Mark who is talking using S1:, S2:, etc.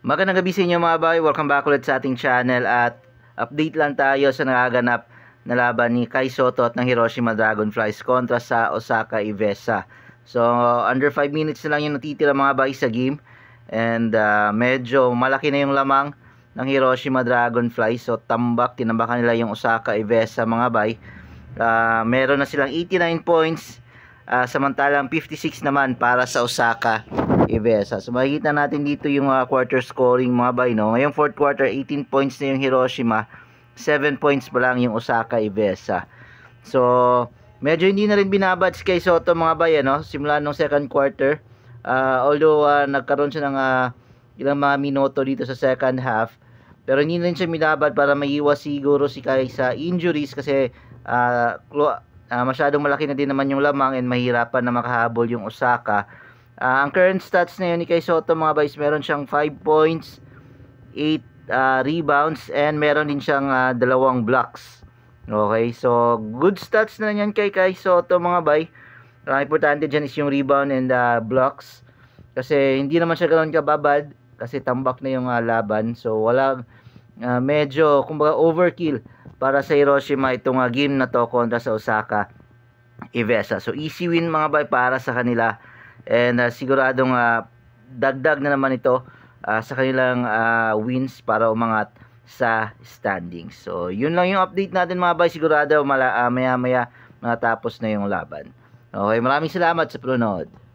S1: Magandang gabi sa inyo mga bay. Welcome back ulit sa ating channel at update lang tayo sa nakaganap na laban ni Kai Soto at ng Hiroshima Dragonflies kontra sa Osaka Ivesa. So under 5 minutes na lang yung natitira mga bay sa game and uh, medyo malaki na yung lamang ng Hiroshima Dragonflies. So tambak, tinambakan nila yung Osaka Ivesa mga bay. Uh, meron na silang 89 points uh, samantalang 56 naman para sa Osaka Ibesa. So makikita natin dito yung mga quarter scoring mga bay no. Ngayong fourth quarter 18 points na yung Hiroshima, 7 points pa lang yung Osaka Ibesa. So medyo hindi na rin binabatch kay Soto mga bay no simula nung second quarter. Uh, although uh, nagkaroon siya ng uh, ilang mga minuto dito sa second half. Pero hindi na rin siya minabad para maiwas siguro si Kai sa injuries kasi uh, uh, masyadong malaki na din naman yung lamang and mahirapan na makahabol yung Osaka. Uh, ang current stats ngayon ni Kay Soto mga boys, meron siyang 5 points, 8 uh, ah, rebounds, and meron din siyang uh, dalawang blocks. Okay, so good stats na yan kay Kay Soto mga bay. Ang importante dyan is yung rebound and uh, blocks. Kasi hindi naman siya ganoon kababad kasi tambak na yung uh, laban. So wala uh, medyo kumbaga overkill para sa Hiroshima itong uh, game na to kontra sa Osaka Ivesa. So easy win mga bay para sa kanila and uh, siguradong uh, dagdag na naman ito uh, sa kanilang uh, wins para umangat sa standings. So, yun lang yung update natin mga bay. Sigurado mala, uh, maya maya matapos na yung laban. Okay, maraming salamat sa pronood.